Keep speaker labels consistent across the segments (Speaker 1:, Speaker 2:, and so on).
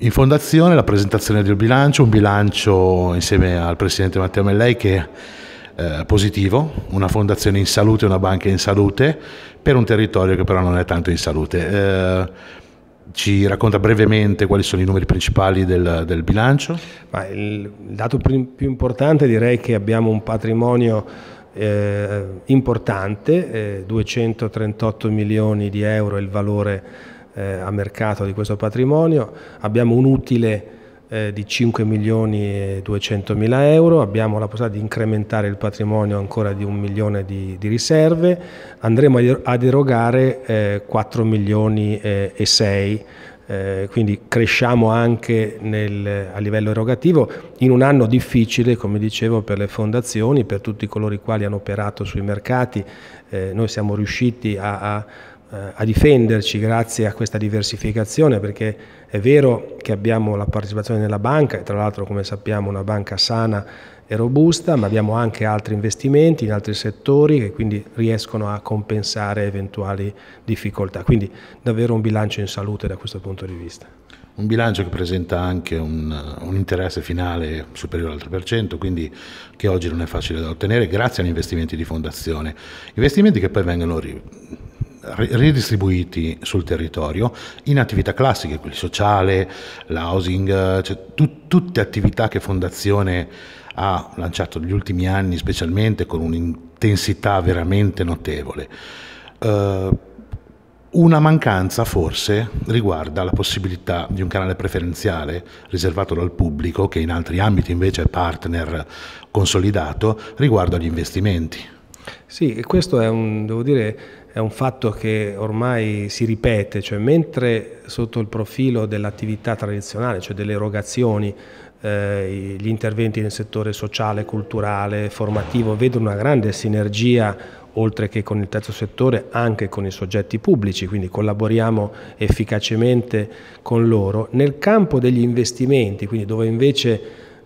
Speaker 1: In fondazione la presentazione del bilancio, un bilancio insieme al Presidente Matteo Mellei che è eh, positivo, una fondazione in salute, una banca in salute, per un territorio che però non è tanto in salute. Eh, ci racconta brevemente
Speaker 2: quali sono i numeri principali del, del bilancio? Ma il dato più importante direi che abbiamo un patrimonio eh, importante, eh, 238 milioni di euro è il valore eh, a mercato di questo patrimonio, abbiamo un utile eh, di 5 milioni e 200 mila euro, abbiamo la possibilità di incrementare il patrimonio ancora di un milione di, di riserve, andremo ad erogare eh, 4 milioni eh, e 6 eh, quindi cresciamo anche nel, a livello erogativo in un anno difficile, come dicevo, per le fondazioni, per tutti coloro i quali hanno operato sui mercati. Eh, noi siamo riusciti a, a a difenderci grazie a questa diversificazione perché è vero che abbiamo la partecipazione nella banca e tra l'altro come sappiamo una banca sana e robusta ma abbiamo anche altri investimenti in altri settori che quindi riescono a compensare eventuali difficoltà quindi davvero un bilancio in salute da questo punto di vista
Speaker 1: un bilancio che presenta anche un, un interesse finale superiore al 3%, quindi che oggi non è facile da ottenere grazie agli investimenti di fondazione, investimenti che poi vengono ridistribuiti sul territorio in attività classiche, quelli sociale, l'housing, cioè tu, tutte attività che Fondazione ha lanciato negli ultimi anni, specialmente con un'intensità veramente notevole. Uh, una mancanza forse riguarda la possibilità di un canale preferenziale riservato dal pubblico, che in altri ambiti invece è partner consolidato, riguardo agli investimenti
Speaker 2: sì, e questo è un, devo dire, è un fatto che ormai si ripete, cioè mentre sotto il profilo dell'attività tradizionale, cioè delle erogazioni, eh, gli interventi nel settore sociale, culturale, formativo, vedono una grande sinergia oltre che con il terzo settore anche con i soggetti pubblici, quindi collaboriamo efficacemente con loro. Nel campo degli investimenti, quindi dove invece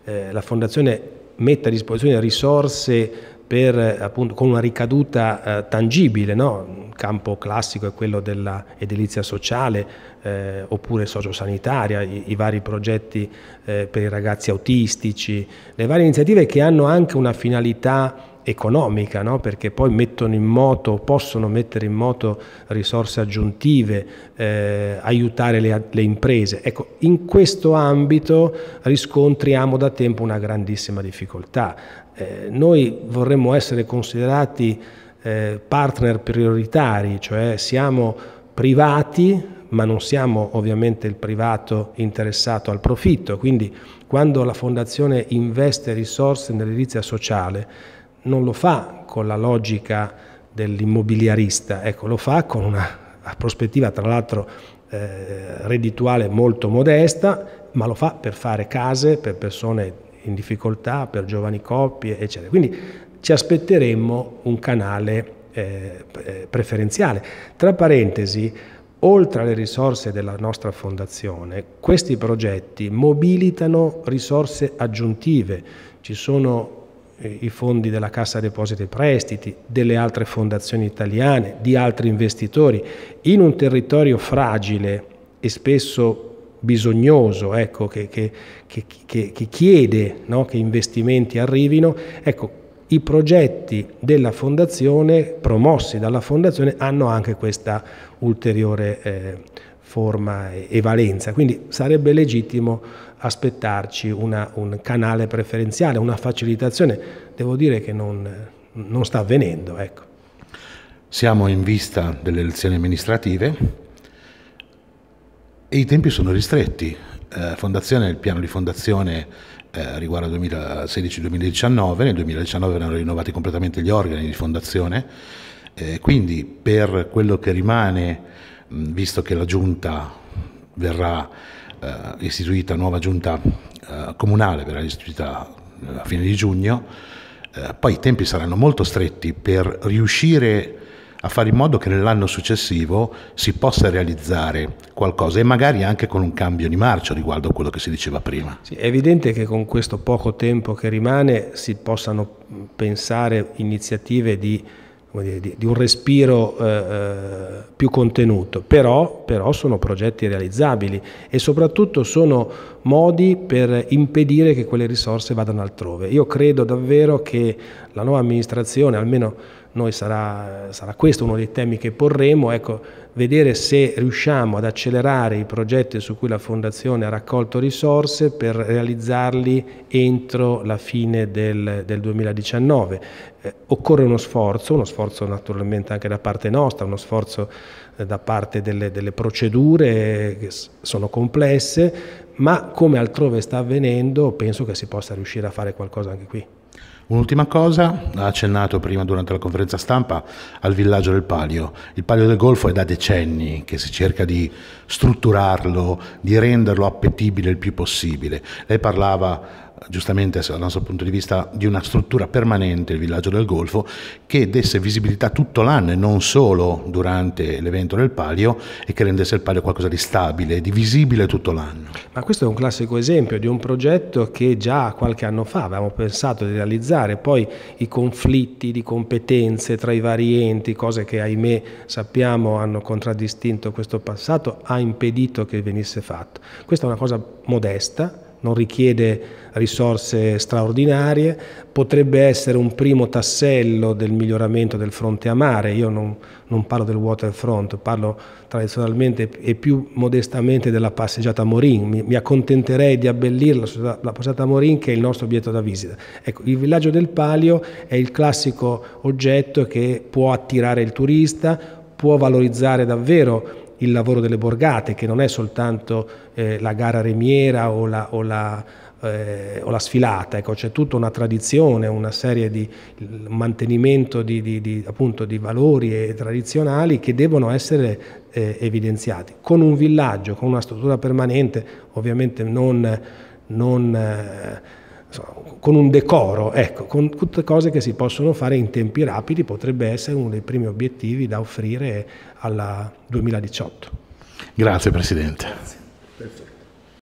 Speaker 2: eh, la Fondazione mette a disposizione risorse per, appunto, con una ricaduta eh, tangibile, no? un campo classico è quello dell'edilizia sociale eh, oppure sociosanitaria, i, i vari progetti eh, per i ragazzi autistici, le varie iniziative che hanno anche una finalità economica, no? perché poi mettono in moto, possono mettere in moto risorse aggiuntive, eh, aiutare le, le, imprese. Ecco, in questo ambito riscontriamo da tempo una grandissima difficoltà. Eh, noi vorremmo essere considerati eh, partner prioritari, cioè siamo privati, ma non siamo ovviamente il privato interessato al profitto, quindi quando la Fondazione investe risorse nell'edilizia sociale, non lo fa con la logica dell'immobiliarista, ecco, lo fa con una prospettiva tra l'altro eh, reddituale molto modesta, ma lo fa per fare case per persone in difficoltà, per giovani coppie, eccetera. Quindi ci aspetteremmo un canale eh, eh preferenziale. Tra parentesi, oltre alle risorse della nostra fondazione, questi progetti mobilitano risorse aggiuntive. Ci sono eh, i fondi della Cassa Depositi e Prestiti, delle altre fondazioni italiane, di altri investitori, in un territorio fragile e spesso bisognoso, ecco, che, che, che, che, chiede no, che investimenti arrivino, ecco, i progetti della Fondazione, promossi dalla Fondazione, hanno anche questa ulteriore eh, forma e, e valenza. Quindi sarebbe legittimo aspettarci una, un canale preferenziale, una facilitazione. Devo dire che non, non sta avvenendo. Ecco.
Speaker 1: Siamo in vista delle elezioni amministrative e i tempi sono ristretti. Eh, fondazione, il piano di fondazione eh, riguarda 2016-2019, nel 2019 verranno rinnovati completamente gli organi di fondazione, eh, quindi per quello che rimane visto che la giunta verrà eh, istituita, nuova giunta eh, comunale verrà istituita eh, a fine di giugno, eh, poi i tempi saranno molto stretti per riuscire a fare in modo che nell'anno successivo si possa realizzare qualcosa e magari anche con un cambio di
Speaker 2: marcia riguardo a quello che si diceva prima. Sì, è evidente che con questo poco tempo che rimane si possano pensare iniziative di dire, di, di, un respiro eh, eh, più contenuto, però, però, sono progetti realizzabili e soprattutto sono modi per impedire che quelle risorse vadano altrove. Io credo davvero che la nuova amministrazione, almeno noi sarà, sarà, questo uno dei temi che porremo, ecco, vedere se riusciamo ad accelerare i progetti su cui la Fondazione ha raccolto risorse per realizzarli entro la fine del, del 2019. Eh, occorre uno sforzo, uno sforzo naturalmente anche da parte nostra, uno sforzo eh, da parte delle, delle procedure che sono complesse, ma come altrove sta avvenendo penso che si possa riuscire a fare qualcosa anche qui. Un'ultima cosa,
Speaker 1: ha accennato prima durante la conferenza stampa al villaggio del Palio. Il Palio del Golfo è da decenni che si cerca di strutturarlo, di renderlo appetibile il più possibile. Lei parlava giustamente dal nostro punto di vista, di una struttura permanente, il villaggio del Golfo, che desse visibilità tutto l'anno e non solo durante l'evento del palio e che rendesse il palio qualcosa di stabile, di visibile tutto l'anno.
Speaker 2: Ma questo è un classico esempio di un progetto che già qualche anno fa avevamo pensato di realizzare, poi i conflitti di competenze tra i vari enti, cose che ahimè sappiamo hanno contraddistinto questo passato, ha impedito che venisse fatto. Questa è una cosa modesta, non richiede risorse straordinarie, potrebbe essere un primo tassello del miglioramento del fronte a mare, io non, non parlo del waterfront, parlo tradizionalmente e più modestamente della passeggiata Morin, mi, mi accontenterei di abbellire la, la, passeggiata Morin che è il nostro obiettivo da visita. Ecco, il villaggio del Palio è il classico oggetto che può attirare il turista, può valorizzare davvero il lavoro delle borgate, che non è soltanto eh, la gara remiera o la, o la, eh, o la sfilata, ecco, c'è tutta una tradizione, una serie di mantenimento di, di, di, appunto, di valori e tradizionali che devono essere eh, evidenziati. Con un villaggio, con una struttura permanente, ovviamente non... non eh, con un decoro, ecco, con tutte cose che si possono fare in tempi rapidi, potrebbe essere uno dei primi obiettivi da offrire alla 2018. Grazie Presidente. Grazie.